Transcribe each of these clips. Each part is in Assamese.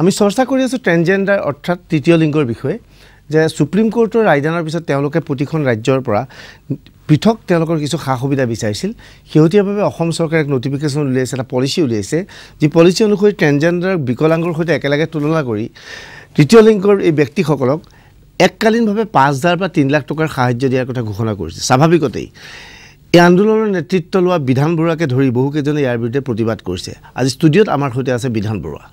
আমি চৰ্চা কৰি আছোঁ ট্ৰেঞ্জেণ্ডাৰ অৰ্থাৎ তৃতীয় লিংগৰ বিষয়ে যে সুপ্ৰিম কোৰ্টৰ ৰায়দানৰ পিছত তেওঁলোকে প্ৰতিখন ৰাজ্যৰ পৰা পৃথক তেওঁলোকৰ কিছু সা সুবিধা বিচাৰিছিল শেহতীয়াভাৱে অসম চৰকাৰে এক নটিফিকেশ্যন উলিয়াইছে এটা পলিচি উলিয়াইছে যি পলিচি অনুসৰি ট্ৰেঞ্জেণ্ডাৰ বিকলাংগৰ সৈতে একেলগে তুলনা কৰি তৃতীয় লিংগৰ এই ব্যক্তিসকলক এককালীনভাৱে পাঁচ হাজাৰ বা তিনি লাখ টকাৰ সাহায্য দিয়াৰ কথা ঘোষণা কৰিছে স্বাভাৱিকতেই এই আন্দোলনৰ নেতৃত্ব লোৱা বিধান বৰুৱাকে ধৰি বহুকেইজনে ইয়াৰ বিৰুদ্ধে প্ৰতিবাদ কৰিছে আজি ষ্টুডিঅ'ত আমাৰ সৈতে আছে বিধান বৰুৱা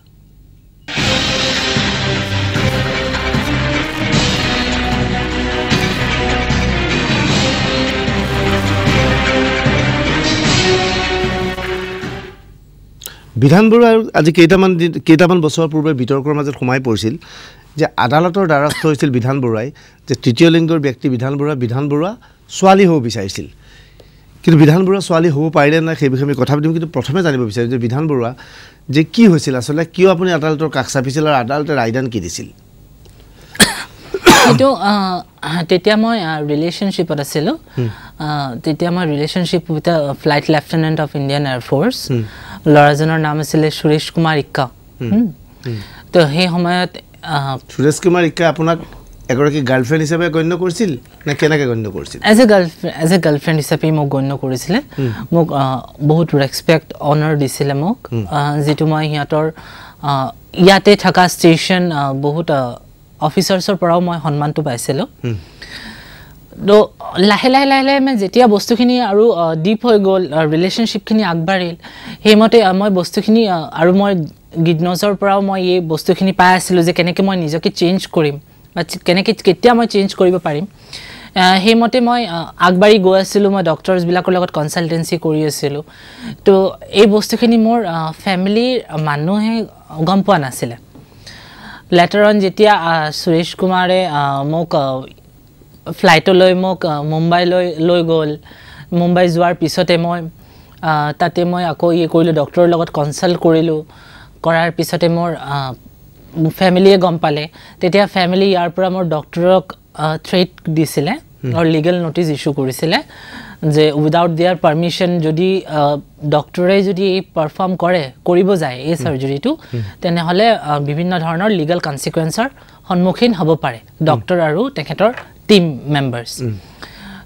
বিধান বৰুৱা আজি কেইটামান দিন কেইটামান বছৰৰ পূৰ্বে বিতৰ্কৰ মাজত সোমাই পৰিছিল যে আদালতৰ দ্বাৰস্থ হৈছিল বিধান বৰুৱাই যে তৃতীয় লিংগৰ ব্যক্তি বিধান বৰুৱা বিধান বৰুৱা ছোৱালী হ'ব বিচাৰিছিল কিন্তু বিধান বৰুৱা ছোৱালী হ'ব পাৰিলে নাই সেই বিষয়ে আমি কথা পাতিম কিন্তু প্ৰথমে জানিব বিচাৰিম যে বিধান বৰুৱা যে কি হৈছিল আচলতে কিয় আপুনি আদালতৰ কাষ চাপিছিল আৰু আদালতে ৰায়দান কি দিছিল সেইটো তেতিয়া মই ৰিলেশ্যনশ্বিপত আছিলোঁ তেতিয়া মই relationship with flight lieutenant of Indian air force ল'ৰাজনৰ নাম আছিলে সুৰেশ কুমাৰ ইক্কা তো সেই সময়ত সুৰেশ কুমাৰ ইকা আপোনাক এগৰাকী গাৰ্লফ্ৰেণ্ড হিচাপে গণ্য কৰিছিল নে কেনেকৈ গণ্য কৰিছিল as a girlfriend as a girlfriend হিচাপেই মোক গণ্য কৰিছিলে মোক বহুত ৰেচপেক্ট অনাৰ দিছিলে মোক যিটো মই সিহঁতৰ ইয়াতে থকা ষ্টেচন বহুত অফিচাৰ্ছৰ পৰাও মই সন্মানটো পাইছিলোঁ তো লাহে লাহে লাহে লাহে মানে যেতিয়া বস্তুখিনি আৰু ডিপ হৈ গ'ল ৰিলেশ্যনশ্বিপখিনি আগবাঢ়িল সেইমতে মই বস্তুখিনি আৰু মই গিডনজৰ পৰাও মই এই বস্তুখিনি পাই আছিলোঁ যে কেনেকৈ মই নিজকে চেঞ্জ কৰিম বা কেনেকৈ কেতিয়া মই চেঞ্জ কৰিব পাৰিম সেইমতে মই আগবাঢ়ি গৈ আছিলোঁ মই ডক্টৰছবিলাকৰ লগত কনচালটেঞ্চি কৰি আছিলোঁ তো এই বস্তুখিনি মোৰ ফেমিলিৰ মানুহে গম পোৱা নাছিলে লেটাৰ অন যেতিয়া সুৰেশ কুমাৰে মোক ফ্লাইটলৈ মোক মুম্বাইলৈ লৈ গ'ল মুম্বাই যোৱাৰ পিছতে মই তাতে মই আকৌ ই কৰিলোঁ ডক্টৰৰ লগত কনচাল্ট কৰিলোঁ কৰাৰ পিছতে মোৰ ফেমিলিয়ে গম পালে তেতিয়া ফেমিলি ইয়াৰ পৰা মোৰ ডক্টৰক থ্ৰেট দিছিলে আৰু লিগেল ন'টিছ ইছ্যু কৰিছিলে যে উইদাউট দিয়াৰ পাৰ্মিশ্যন যদি ডক্টৰে যদি এই পাৰফৰ্ম কৰে কৰিব যায় এই চাৰ্জাৰীটো তেনেহ'লে বিভিন্ন ধৰণৰ লিগেল কনচিকুৱেঞ্চৰ সন্মুখীন হ'ব পাৰে ডক্টৰ আৰু তেখেতৰ টিম মেম্বাৰ্ছ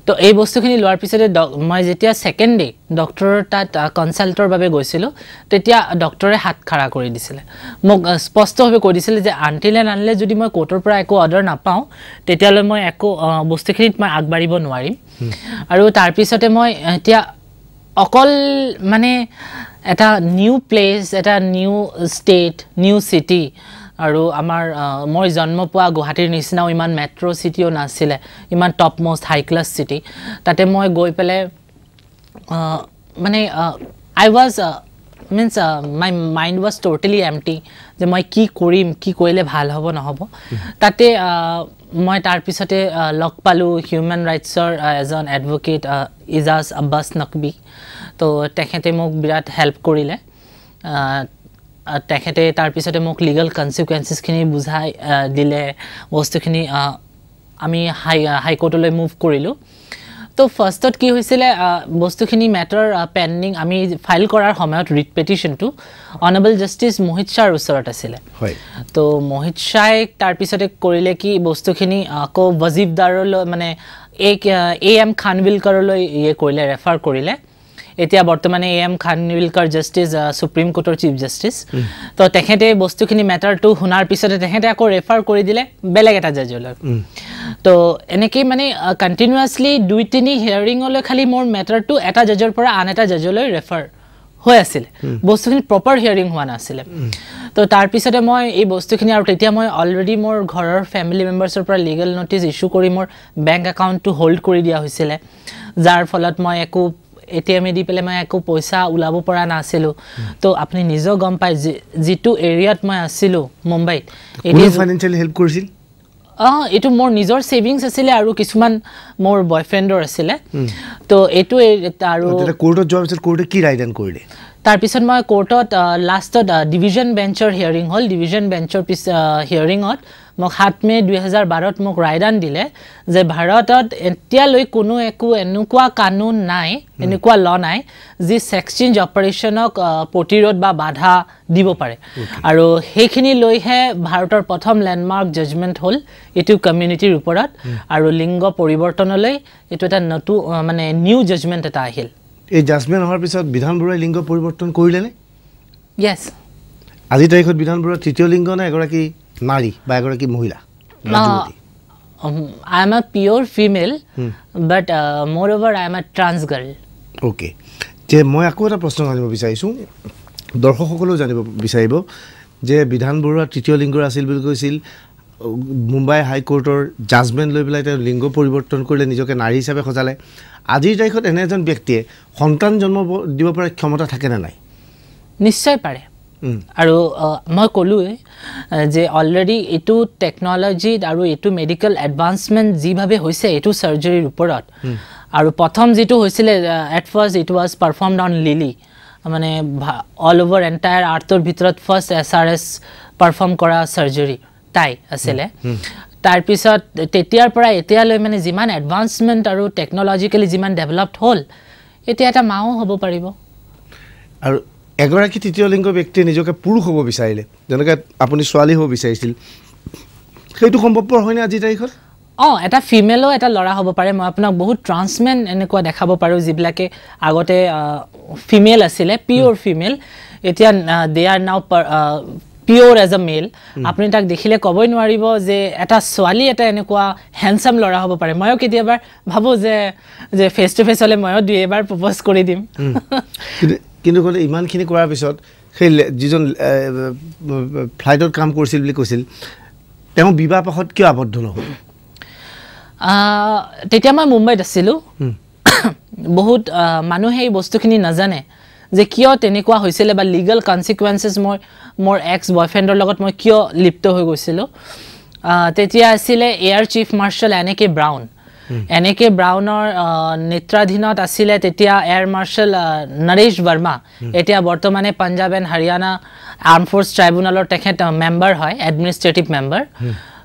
তো এই বস্তুখিনি লোৱাৰ পিছতে মই যেতিয়া ছেকেণ্ড ডে' ডক্টৰৰ তাত কনচাল্টৰ বাবে গৈছিলোঁ তেতিয়া ডক্টৰে হাত খাৰা কৰি দিছিলে মোক স্পষ্টভাৱে কৈ দিছিলে যে আনটিলে নানিলে যদি মই ক'ৰ্টৰ পৰা একো অৰ্ডাৰ নাপাওঁ তেতিয়ালৈ মই একো বস্তুখিনিত মই আগবাঢ়িব নোৱাৰিম আৰু তাৰপিছতে মই এতিয়া অকল মানে এটা নিউ প্লেচ এটা নিউ ষ্টেট নিউ চিটি আৰু আমাৰ মই জন্ম পোৱা গুৱাহাটীৰ নিচিনাও ইমান মেট্ৰ' চিটিও নাছিলে ইমান top most high class city তাতে মই গৈ পেলাই মানে I was means my mind was totally empty যে মই কি কৰিম কি কৰিলে ভাল হ'ব নহ'ব তাতে মই তাৰপিছতে লগ পালোঁ হিউমেন ৰাইটছৰ এজন এডভকেট ইজাজ আব্বাছ নকবি ত' তেখেতে মোক বিৰাট হেল্প কৰিলে তেখেতে তাৰপিছতে মোক লিগেল কনচিকুৱেঞ্চেছখিনি বুজাই দিলে বস্তুখিনি আমি হাই হাইকোৰ্টলৈ মুভ কৰিলোঁ তো ফাৰ্ষ্টত কি হৈছিলে বস্তুখিনি মেটাৰ পেণ্ডিং আমি ফাইল কৰাৰ সময়ত ৰিট পেটিশ্যনটো অনাৰেবল জাষ্টিচ মোহিত শ্বাহৰ ওচৰত আছিলে তো মোহিত শ্বাই তাৰপিছতে কৰিলে কি বস্তুখিনি আকৌ বজিবদাৰলৈ মানে এ এ এম খানবিলকাৰলৈ ইয়ে কৰিলে ৰেফাৰ কৰিলে এতিয়া বৰ্তমানে A M Khanwilkar justice supreme কোৰ্টৰ চিফ জাষ্টিছ তো তেখেতে বস্তুখিনি মেটাৰটো শুনাৰ পিছতে তেখেতে আকৌ ৰেফাৰ কৰি দিলে বেলেগ এটা জাজলৈ তো এনেকেই মানে কণ্টিনিউৱাছলি দুই তিনি হিয়াৰিঙলৈ খালি মোৰ মেটাৰটো এটা জাজৰ পৰা আন এটা জাজলৈ ৰেফাৰ হৈ আছিলে বস্তুখিনি প্ৰপাৰ হিয়াৰিং হোৱা নাছিলে তো তাৰপিছতে মই এই বস্তুখিনি আৰু তেতিয়া মই অলৰেডি মোৰ ঘৰৰ ফেমিলি মেম্বাৰ্ছৰ পৰা লিগেল ন'টিছ ইছ্যু কৰি মোৰ বেংক একাউণ্টটো হ'ল্ড কৰি দিয়া হৈছিলে যাৰ ফলত মই একো এ দি পেলাই মই একো পইচা ওলাব পৰা নাছিলোঁ তো আপুনি নিজেও গম পাই যিটো এৰিয়াত মই আছিলো মুম্বাইত কৰিছিল অঁ এইটো মোৰ নিজৰ ছেভিংছ আছিলে আৰু কিছুমান মোৰ বয়ফ্ৰেণ্ডৰ আছিলে তো এইটো আৰু কোৰ্টত যোৱাৰ পিছত কোৰ্টে কি ৰায়দান কৰিলে তাৰপিছত মই কোৰ্টত লাষ্টত ডিভিজন বেঞ্চৰ হিয়াৰিং হ'ল ডিভিজন বেঞ্চৰ পিছ হিয়াৰিঙত মোক সাত মে দুহেজাৰ বাৰত মোক ৰায়দান দিলে যে ভাৰতত এতিয়ালৈ কোনো একো এনেকুৱা কানুন নাই এনেকুৱা ল নাই যি ছেক্স চেঞ্জ অপাৰেশ্যনক প্ৰতিৰোধ বা বাধা দিব পাৰে আৰু সেইখিনি লৈহে ভাৰতৰ প্ৰথম লেণ্ডমাৰ্ক জাজমেণ্ট হ'ল এইটো কমিউনিটিৰ ওপৰত আৰু লিংগ পৰিৱৰ্তনলৈ এইটো এটা নতুন মানে নিউ জাজমেণ্ট এটা আহিল এই জাজমেণ্ট হোৱাৰ পিছত বিধান বৰুৱাই লিংগ পৰিৱৰ্তন কৰিলেনে আজিৰ তাৰিখত বিধান বৰুৱাৰ তৃতীয় লিংগ নে এগৰাকী নাৰী বা এগৰাকী মহিলা আই এম আ পিয়'ৰ female but moreover I am a trans girl okay যে মই আকৌ এটা প্ৰশ্ন জানিব বিচাৰিছোঁ দৰ্শকসকলেও জানিব বিচাৰিব যে বিধান বৰুৱা তৃতীয় লিংগৰ আছিল বুলি কৈছিল মুম্বাই হাইকোৰ্টৰ জাজমেণ্ট লৈ পেলাই তেওঁ লিংগ পৰিৱৰ্তন কৰিলে নিজকে নাৰী হিচাপে সজালে আজিৰ তাৰিখত এনে এজন ব্যক্তিয়ে সন্তান জন্ম দিব পৰা ক্ষমতা থাকেনে নাই নিশ্চয় পাৰে আৰু মই ক'লোৱেই যে অলৰেডি এইটো টেকন'লজিত আৰু এইটো মেডিকেল এডভান্সমেণ্ট যিভাৱে হৈছে এইটো চাৰ্জাৰীৰ ওপৰত আৰু প্ৰথম যিটো হৈছিলে at first it was performed on Lily মানে অল অ'ভাৰ এণ্টায়াৰ আৰ্থৰ ভিতৰত first S R S perform কৰা চাৰ্জাৰী তাই আছিলে তাৰপিছত তেতিয়াৰ পৰা এতিয়ালৈ মানে যিমান এডভান্সমেণ্ট আৰু টেকন'লজিকেলি যিমান ডেভেলপড হ'ল এতিয়া এটা মাও হ'ব পাৰিব আৰু এগৰাকী তৃতীয় লিংগ ব্যক্তিয়ে নিজকে পুৰুষ হ'ব বিচাৰিলে যেনেকৈ আপুনি ছোৱালী হ'ব বিচাৰিছিল সেইটো সম্ভৱপৰ হয়নে আজিৰ তাৰিখত অঁ এটা ফিমেলো এটা ল'ৰা হ'ব পাৰে মই আপোনাক বহুত ট্ৰান্সমেন এনেকুৱা দেখাব পাৰোঁ যিবিলাকে আগতে ফিমেল আছিলে পিয়'ৰ ফিমেল এতিয়া দে আৰ নাও পিয়'ৰ এজ এ মেল আপুনি তাক দেখিলে ক'বই নোৱাৰিব যে এটা ছোৱালী এটা এনেকুৱা হেণ্ডচাম ল'ৰা হ'ব পাৰে ময়ো কেতিয়াবা ভাবোঁ যে যে ফেচ টু ফেচ হ'লে ময়ো দুই এবাৰ প্ৰপ'জ কৰি দিম hmm. কিন্তু কিন্তু ইমানখিনি কৰাৰ পিছত সেই যিজন ফ্লাইটত কাম কৰিছিল বুলি কৈছিল তেওঁ বিবাহ পাশত কিয় আৱদ্ধ নহ'ল তেতিয়া মই মুম্বাইত আছিলোঁ hmm. বহুত মানুহে এই বস্তুখিনি নাজানে যে কিয় তেনেকুৱা হৈছিলে বা লিগেল কনচিকুৱেঞ্চেছ মই মোৰ এক্স বয়ফ্ৰেণ্ডৰ লগত মই কিয় লিপ্ত হৈ গৈছিলোঁ তেতিয়া আছিলে এয়াৰ চিফ মাৰ্চেল এনে কে ব্ৰাউন এনে কে ব্ৰাউনৰ নেত্ৰাধীনত আছিলে তেতিয়া এয়াৰ মাৰ্চেল নৰেশ বৰ্মা এতিয়া বৰ্তমানে Punjab and Haryana arm force ট্ৰাইবুনেলৰ তেখেত মেম্বাৰ হয় এডমিনিষ্ট্ৰেটিভ মেম্বাৰ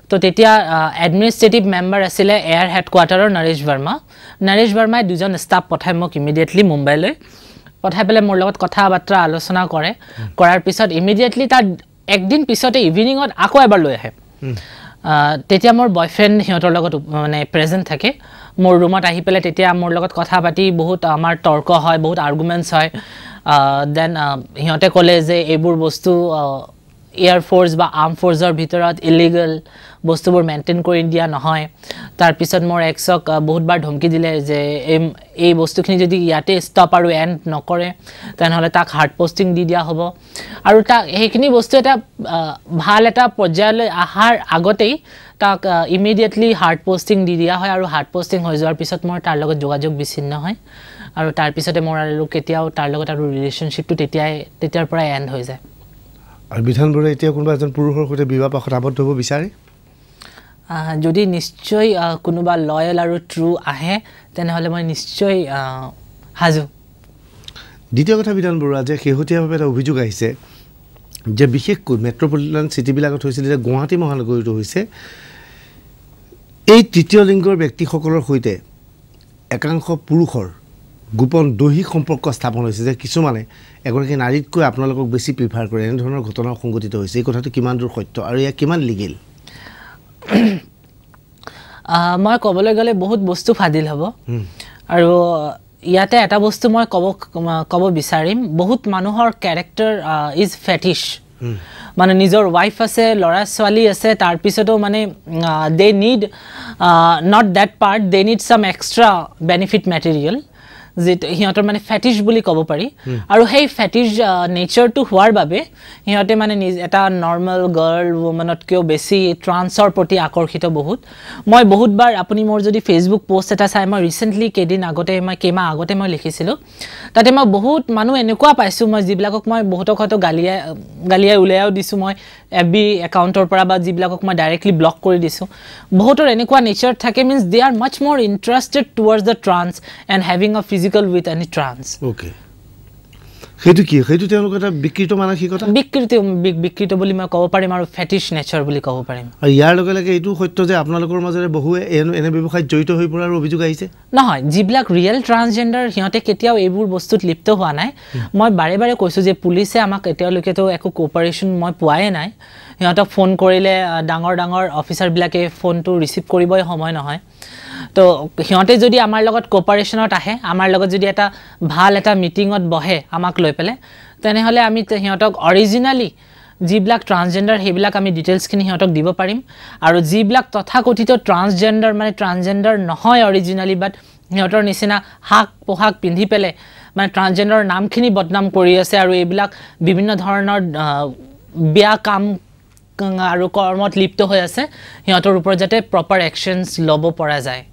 তো তেতিয়া এডমিনিষ্ট্ৰেটিভ মেম্বাৰ আছিলে এয়াৰ হেডকোৱাৰ্টাৰৰ নৰেশ বৰ্মা নৰেশ বৰ্মাই দুজন ষ্টাফ পঠাই মোক ইমিডিয়েটলি মুম্বাইলৈ পঠাই পেলাই মোৰ লগত কথা বাৰ্তা আলোচনা কৰে কৰাৰ পিছত ইমিডিয়েটলি তাত একদিন পিছতে ইভিনিঙত আকৌ এবাৰ লৈ আহে তেতিয়া মোৰ বয়ফ্ৰেণ্ড সিহঁতৰ লগত মানে প্ৰেজেণ্ট থাকে মোৰ ৰুমত আহি পেলাই তেতিয়া মোৰ লগত কথা পাতি বহুত আমাৰ তৰ্ক হয় বহুত আৰ্গুমেণ্টছ হয় দেন সিহঁতে ক'লে যে এইবোৰ বস্তু এয়াৰ এয়াৰফৰ্চ বা আৰ্ম ফৰ্চৰ ভিতৰত ইলিগেল বস্তুবোৰ মেইনটেইন কৰি দিয়া নহয় তাৰপিছত মোৰ এক্সক বহুতবাৰ ধমকি দিলে যে এই এই বস্তুখিনি যদি ইয়াতে ষ্টপ আৰু এণ্ড নকৰে তেনেহ'লে তাক হাৰ্ড পষ্টিং দি দিয়া হ'ব আৰু তাক সেইখিনি বস্তু এটা ভাল এটা পৰ্যায়লৈ অহাৰ আগতেই তাক ইমিডিয়েটলি হাৰ্ড পষ্টিং দি দিয়া হয় আৰু হাৰ্ড পষ্টিং হৈ যোৱাৰ পিছত মোৰ তাৰ লগত যোগাযোগ বিচ্ছিন্ন হয় আৰু তাৰপিছতে মোৰ আৰু কেতিয়াও তাৰ লগত আৰু ৰিলেশ্যনশ্বিপটো তেতিয়াই তেতিয়াৰ পৰাই এণ্ড হৈ যায় আৰু বিধানবোৰে এতিয়া কোনোবা এজন পুৰুষৰ সৈতে বিবাহ পাশত আবদ্ধ হ'ব বিচাৰে যদি নিশ্চয় কোনোবা লয়েল আৰু ট্ৰু আহে তেনেহ'লে মই নিশ্চয় সাজু দ্বিতীয় কথা বিধান বৰুৱা যে শেহতীয়াভাৱে এটা অভিযোগ আহিছে যে বিশেষকৈ মেট্ৰ'পলিটান চিটিবিলাকত হৈছিল যে গুৱাহাটী মহানগৰীটো হৈছে এই তৃতীয় লিংগৰ ব্যক্তিসকলৰ সৈতে একাংশ পুৰুষৰ গোপন দৈহিক সম্পৰ্ক স্থাপন হৈছে যে কিছুমানে এগৰাকী নাৰীতকৈ আপোনালোকক বেছি প্ৰিফাৰ কৰে এনেধৰণৰ ঘটনা সংঘটিত হৈছে এই কথাটো কিমান দূৰ সত্য আৰু এয়া কিমান লিগেল মই ক'বলৈ গ'লে বহুত বস্তু ফাদিল হ'ব আৰু ইয়াতে এটা বস্তু মই ক'ব ক'ব বিচাৰিম বহুত মানুহৰ কেৰেক্টাৰ ইজ ফেটিছ মানে নিজৰ ৱাইফ আছে ল'ৰা ছোৱালী আছে তাৰপিছতো মানে they need not that part they need some extra benefit material সিহঁতৰ মানে ফেটিছ বুলি ক'ব পাৰি আৰু সেই ফেটিছ নেচাৰটো হোৱাৰ বাবে সিহঁতে মানে নিজ এটা নৰ্মেল গাৰ্ল ৱমেনতকৈও বেছি ট্ৰান্সৰ প্ৰতি আকৰ্ষিত বহুত মই বহুতবাৰ আপুনি মোৰ যদি ফেচবুক পষ্ট এটা চাই মই ৰিচেণ্টলি কেইদিন আগতে মই কেইমাহ আগতে মই লিখিছিলোঁ তাতে মই বহুত মানুহ এনেকুৱা পাইছোঁ মই যিবিলাকক মই বহুতক হয়তো গালিয়াই গালিয়াই উলিয়াইও দিছোঁ মই এফ বি একাউণ্টৰ পৰা বা যিবিলাকক মই ডাইৰেক্টলি ব্লক কৰি দিছোঁ বহুতৰ এনেকুৱা নেচাৰ থাকে means De are much more interested towards the trans and having a physique physical with any trans okay সেইটো কি সেইটো তেওঁলোকৰ এটা বিকৃত মানসিকতা বিকৃতি বিকৃত বুলি মই ক'ব পাৰিম আৰু ফেটিছ নেচাৰ বুলি ক'ব পাৰিম আৰু ইয়াৰ লগে লগে এইটো সত্য যে আপোনালোকৰ মাজেৰে বহুৱে এনে ব্যৱসায়ত জড়িত হৈ পৰাৰ অভিযোগ আহিছে নহয় যিবিলাক ৰিয়েল ট্ৰান্সজেণ্ডাৰ সিহঁতে কেতিয়াও এইবোৰ বস্তুত লিপ্ত হোৱা নাই মই বাৰে বাৰে কৈছোঁ যে পুলিচে আমাক এতিয়ালৈকেতো একো কোঅপাৰেশ্যন মই পোৱাই নাই সিহঁতক ফোন কৰিলে ডাঙৰ ডাঙৰ অফিচাৰবিলাকে ফোনটো ৰিচিভ কৰিবই সময় নহয় তো সিহঁতে যদি আমাৰ লগত কপাৰেশ্যনত আহে আমাৰ লগত যদি এটা ভাল এটা মিটিঙত বহে আমাক লৈ পেলাই তেনেহ'লে আমি সিহঁতক অৰিজিনেলি যিবিলাক ট্ৰান্সজেণ্ডাৰ সেইবিলাক আমি ডিটেইলছখিনি সিহঁতক দিব পাৰিম আৰু যিবিলাক তথাকথিত ট্ৰান্সজেণ্ডাৰ মানে ট্ৰান্সজেণ্ডাৰ নহয় অৰিজিনেলি বাট সিহঁতৰ নিচিনা শাক পোহাক পিন্ধি পেলাই মানে ট্ৰান্সজেণ্ডাৰৰ নামখিনি বদনাম কৰি আছে আৰু এইবিলাক বিভিন্ন ধৰণৰ বেয়া কাম আৰু কৰ্মত লিপ্ত হৈ আছে সিহঁতৰ ওপৰত যাতে প্ৰপাৰ একশ্যনছ ল'ব পৰা যায়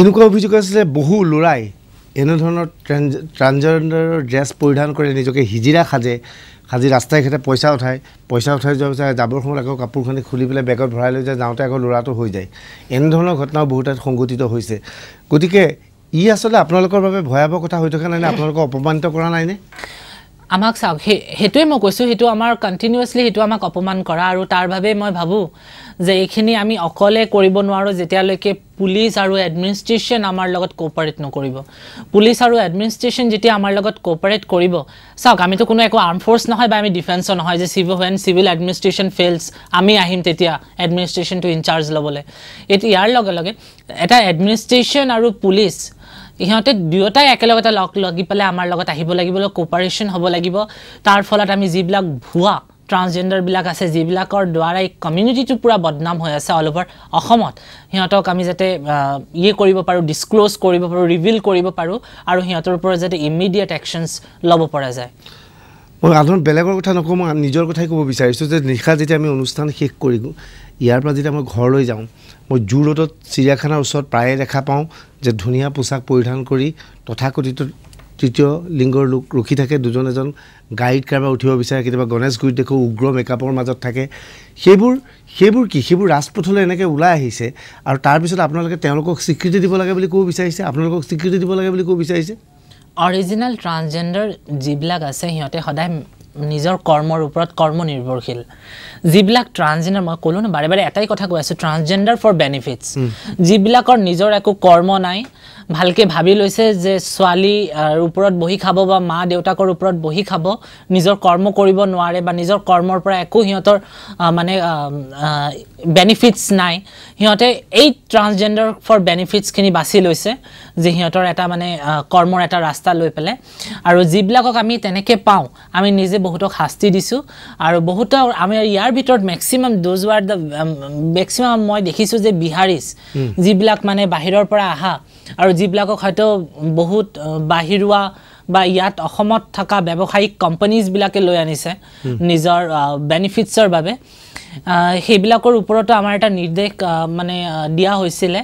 এনেকুৱা অভিযোগ আছিলে বহু ল'ৰাই এনেধৰণৰ ট্ৰেঞ্জ ট্ৰাঞ্জেণ্ডাৰৰ ড্ৰেছ পৰিধান কৰে নিজকে হিজিৰা সাজে সাজি ৰাস্তাই ঘাটে পইচা উঠাই পইচা উঠাই যোৱাৰ পিছত যাবৰ সময়ত আকৌ কাপোৰখিনি খুলি পেলাই বেগত ভৰাই লৈ যায় যাওঁতে আকৌ ল'ৰাটো হৈ যায় এনেধৰণৰ ঘটনাও বহু ঠাইত সংঘটিত হৈছে গতিকে ই আচলতে আপোনালোকৰ বাবে ভয়াৱহ কথা হৈ থকা নাইনে আপোনালোকক অপমানিত কৰা নাইনে আমাক চাওক সেই সেইটোৱে মই কৈছোঁ সেইটো আমাৰ কণ্টিনিউৱাছলি সেইটো আমাক অপমান কৰা আৰু তাৰ বাবে মই ভাবোঁ যে এইখিনি আমি অকলে কৰিব নোৱাৰোঁ যেতিয়ালৈকে পুলিচ আৰু এডমিনিষ্ট্ৰেশ্যন আমাৰ লগত কপাৰেট নকৰিব পুলিচ আৰু এডমিনিষ্ট্ৰেশ্যন যেতিয়া আমাৰ লগত কপাৰেট কৰিব চাওক আমিতো কোনো একো আৰ্ম ফৰ্চ নহয় বা আমি ডিফেন্সৰ নহয় যে চিভিল হেন চিভিল এডমিনিষ্ট্ৰেশ্যন ফেইলছ আমি আহিম তেতিয়া এডমিনিষ্ট্ৰেশ্যনটো ইনচাৰ্জ ল'বলৈ এতিয়া ইয়াৰ লগে লগে এটা এডমিনিষ্ট্ৰেশ্যন আৰু পুলিচ ইহঁতে দুয়োটাই একেলগতে লগ লাগি পেলাই আমাৰ লগত আহিব লাগিব কোপাৰেশ্যন হ'ব লাগিব তাৰ ফলত আমি যিবিলাক ভুৱা ট্ৰান্সজেণ্ডাৰবিলাক আছে যিবিলাকৰ দ্বাৰাই কমিউনিটিটো পূৰা বদনাম হৈ আছে অল অভাৰ অসমত সিহঁতক আমি যাতে ইয়ে কৰিব পাৰোঁ ডিছক্ল'জ কৰিব পাৰোঁ ৰিভিল কৰিব পাৰোঁ আৰু সিহঁতৰ ওপৰত যাতে ইমিডিয়েট একশ্যনছ ল'ব পৰা যায় মই সাধাৰণ বেলেগৰ কথা নকওঁ মই নিজৰ কথাই ক'ব বিচাৰিছোঁ যে নিশা যেতিয়া আমি অনুষ্ঠান শেষ কৰি ইয়াৰ পৰা যেতিয়া মই ঘৰলৈ যাওঁ মই জু ৰোডত চিৰিয়াখানাৰ ওচৰত প্ৰায়ে দেখা পাওঁ যে ধুনীয়া পোচাক পৰিধান কৰি তথাকথিত তৃতীয় লিংগৰ লোক ৰখি থাকে দুজন এজন গাড়ীত কাৰোবাৰ উঠিব বিচাৰে কেতিয়াবা গণেশ গুৰিত দেখোঁ উগ্ৰ মেকআপৰ মাজত থাকে সেইবোৰ সেইবোৰ কি সেইবোৰ ৰাজপথলৈ এনেকৈ ওলাই আহিছে আৰু তাৰপিছত আপোনালোকে তেওঁলোকক স্বীকৃতি দিব লাগে বুলি ক'ব বিচাৰিছে আপোনালোকক স্বীকৃতি দিব লাগে বুলি ক'ব বিচাৰিছে অৰিজিনেল ট্ৰান্সজেণ্ডাৰ যিবিলাক আছে সিহঁতে সদায় নিজৰ কৰ্মৰ ওপৰত কৰ্ম নিৰ্ভৰশীল যিবিলাক ট্ৰান্সজেণ্ডাৰ মই ক'লো ন বাৰে বাৰে এটাই কথা কৈ আছোঁ ট্ৰান্সজেণ্ডাৰ ফৰ বেনিফিটছ যিবিলাকৰ নিজৰ একো কৰ্ম নাই ভালকৈ ভাবি লৈছে যে ছোৱালী ওপৰত বহি খাব বা মা দেউতাকৰ ওপৰত বহি খাব নিজৰ কৰ্ম কৰিব নোৱাৰে বা নিজৰ কৰ্মৰ পৰা একো সিহঁতৰ মানে বেনিফিটছ নাই সিহঁতে এই ট্ৰান্সজেণ্ডাৰ ফৰ বেনিফিটছখিনি বাছি লৈছে যে সিহঁতৰ এটা মানে কৰ্মৰ এটা ৰাস্তা লৈ পেলাই আৰু যিবিলাকক আমি তেনেকৈ পাওঁ আমি নিজে বহুতক শাস্তি দিছোঁ আৰু বহুত আমি ইয়াৰ ভিতৰত maximum those were the maximum মই দেখিছোঁ যে বিহাৰীজ যিবিলাক মানে বাহিৰৰ পৰা অহা আৰু যিবিলাকক হয়তো বহুত বাহিৰুৱা বা ইয়াত অসমত থকা ব্যৱসায়িক কোম্পানীজবিলাকে লৈ আনিছে নিজৰ বেনিফিটছৰ বাবে সেইবিলাকৰ ওপৰতো আমাৰ এটা নিৰ্দেশ মানে দিয়া হৈছিলে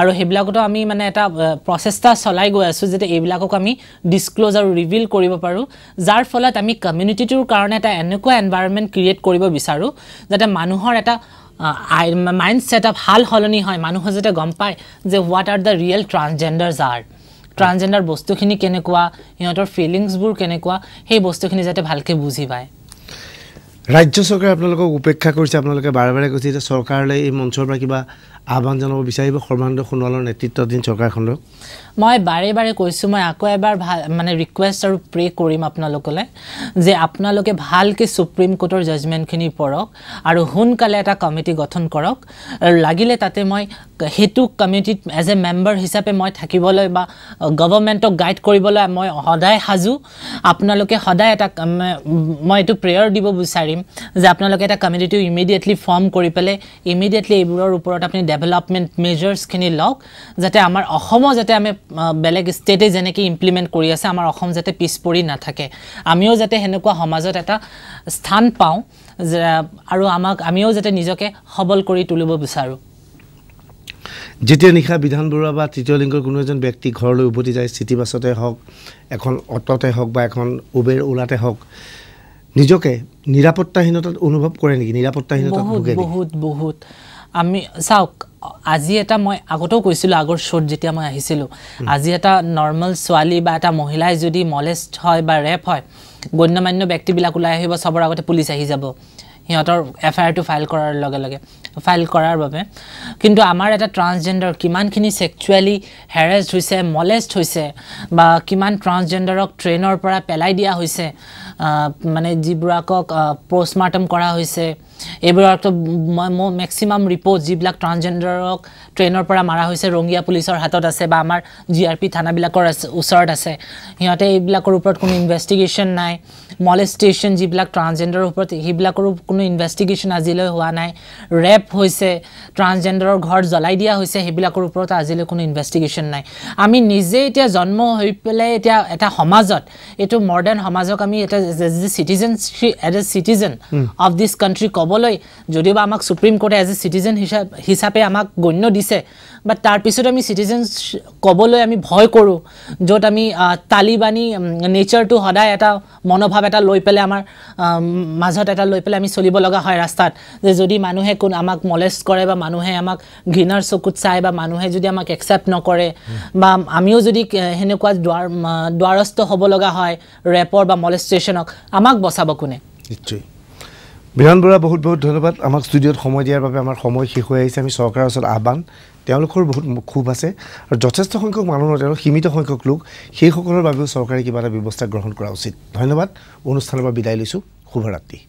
আৰু সেইবিলাকতো আমি মানে এটা প্ৰচেষ্টা চলাই গৈ আছোঁ যাতে এইবিলাকক আমি ডিছক্ল'জ আৰু ৰিভিল কৰিব পাৰোঁ যাৰ ফলত আমি কমিউনিটিটোৰ কাৰণে এটা এনেকুৱা এনভাইৰমেণ্ট ক্ৰিয়েট কৰিব বিচাৰোঁ যাতে মানুহৰ এটা মাইণ্ড ছেট আপ সাল সলনি হয় মানুহে যাতে গম পায় যে what are the real transgenders are transgender বস্তুখিনি কেনেকুৱা সিহঁতৰ ফিলিংছবোৰ কেনেকুৱা সেই বস্তুখিনি যাতে ভালকৈ বুজি পায় ৰাজ্য চৰকাৰে আপোনালোকক উপেক্ষা কৰিছে আপোনালোকে বাৰে বাৰে কৈছে যে চৰকাৰলৈ এই মঞ্চৰ পৰা কিবা আহ্বান জনাব বিচাৰিব সৰ্বানন্দ সোণোৱালৰ নেতৃত্বাধীন চৰকাৰখনক মই বাৰে বাৰে কৈছোঁ মই আকৌ এবাৰ ভাল মানে ৰিকুৱেষ্ট আৰু প্ৰে' কৰিম আপোনালোকলৈ যে আপোনালোকে ভালকৈ চুপ্ৰিম কোৰ্টৰ জাজমেণ্টখিনি পঢ়ক আৰু সোনকালে এটা কমিটি গঠন কৰক আৰু লাগিলে তাতে মই সেইটো কমিটিত এজ এ মেম্বাৰ হিচাপে মই থাকিবলৈ বা গভৰ্ণমেণ্টক গাইড কৰিবলৈ মই সদায় সাজু আপোনালোকে সদায় এটা মই এইটো প্ৰেয়াৰ দিব বিচাৰিম যে আপোনালোকে এটা কমিটিটো ইমিডিয়েটলি ফৰ্ম কৰি পেলাই ইমিডিয়েটলি এইবোৰৰ ওপৰত আপুনি ডেভেলপমেণ্ট মেজাৰ্ছখিনি লওক যাতে আমাৰ অসমৰ যাতে আমি বেলেগ ষ্টেটে যেনেকৈ ইমপ্লিমেণ্ট কৰি আছে আমাৰ অসম যাতে পিছ পৰি নাথাকে আমিও যাতে সেনেকুৱা সমাজত এটা স্থান পাওঁ আৰু আমাক আমিও যাতে নিজকে সবল কৰি তুলিব বিচাৰোঁ যেতিয়া নিশা বিধান বৰুৱা বা তৃতীয় লিংগৰ কোনো এজন ব্যক্তি ঘৰলৈ উভতি যায় চিটি বাছতে হওক এখন অট'তে হওক বা এখন উবেৰ ওলাতে হওক নিজকে নিৰাপত্তাহীনতাত অনুভৱ কৰে নেকি নিৰাপত্তাহীনতা বহুত বহুত আমি চাওক আজি এটা মই আগতেও কৈছিলোঁ আগৰ শ্ব'ত যেতিয়া মই আহিছিলোঁ আজি এটা নৰ্মেল ছোৱালী বা এটা মহিলাই যদি মলেষ্ট হয় বা ৰেপ হয় গণ্য মান্য ব্যক্তিবিলাক ওলাই আহিব চবৰ আগতে পুলিচ আহি যাব সিহঁতৰ এফ আই আৰটো ফাইল কৰাৰ লগে লগে ফাইল কৰাৰ বাবে কিন্তু আমাৰ এটা ট্ৰান্সজেণ্ডাৰ কিমানখিনি ছেক্সুৱেলি হেৰেষ্ট হৈছে মলেষ্ট হৈছে বা কিমান ট্ৰান্সজেণ্ডাৰক ট্ৰেইনৰ পৰা পেলাই দিয়া হৈছে মানে যিবোৰাকক প'ষ্টমৰ্টম কৰা হৈছে এইবোৰকতো মই মোৰ মেক্সিমাম ৰিপৰ্ট যিবিলাক ট্ৰান্সজেণ্ডাৰক ট্ৰেইনৰ পৰা মাৰা হৈছে ৰঙীয়া পুলিচৰ হাতত আছে বা আমাৰ জি আৰ পি থানাবিলাকৰ আছে ওচৰত আছে সিহঁতে এইবিলাকৰ ওপৰত কোনো ইনভেষ্টিগেশ্যন নাই মলেষ্টেশ্যন যিবিলাক ট্ৰান্সজেণ্ডাৰৰ ওপৰত সেইবিলাকৰো কোনো ইনভেষ্টিগেশ্যন আজিলৈ হোৱা নাই ৰেপ হৈছে ট্ৰান্সজেণ্ডাৰৰ ঘৰ জ্বলাই দিয়া হৈছে সেইবিলাকৰ ওপৰত আজিলৈ কোনো ইনভেষ্টিগেশ্যন নাই আমি নিজে এতিয়া জন্ম হৈ পেলাই এতিয়া এটা সমাজত এইটো মডাৰ্ণ সমাজক আমি এটা as a citizenship as a citizen of this country ক'বলৈ যদিওবা আমাক সুপ্ৰিম কোৰ্টে এজ এ চিটিজেন হিচাপ হিচাপে আমাক গণ্য দিছে বাট তাৰপিছত আমি চিটিজেনশ্বিপ ক'বলৈ আমি ভয় কৰোঁ য'ত আমি তালিবানী নেচাৰটো সদায় এটা মনোভাৱ এটা লৈ পেলাই আমাৰ মাজত এটা লৈ পেলাই আমি চলিব লগা হয় ৰাস্তাত যে যদি মানুহে কোন আমাক মলেষ্ট কৰে বা মানুহে আমাক ঘৃণাৰ চকুত চায় বা মানুহে যদি আমাক একচেপ্ট নকৰে বা আমিও যদি সেনেকুৱা দুৱাৰ দুৱাৰস্থ হ'ব লগা হয় ৰেপৰ বা মলেষ্টেশ্যনক আমাক বচাব কোনে নিশ্চয় বিৰাণ বৰা বহুত বহুত ধন্যবাদ আমাক ষ্টুডিঅ'ত সময় দিয়াৰ বাবে আমাৰ সময় শেষ হৈ আহিছে আমি চৰকাৰৰ ওচৰত আহ্বান তেওঁলোকৰ বহুত ক্ষোভ আছে আৰু যথেষ্ট সংখ্যক মানুহ তেওঁলোক সীমিত সংখ্যক লোক সেইসকলৰ বাবেও চৰকাৰে কিবা এটা ব্যৱস্থা গ্ৰহণ কৰা উচিত ধন্যবাদ অনুষ্ঠানৰ পৰা বিদায় লৈছোঁ শুভৰাত্ৰি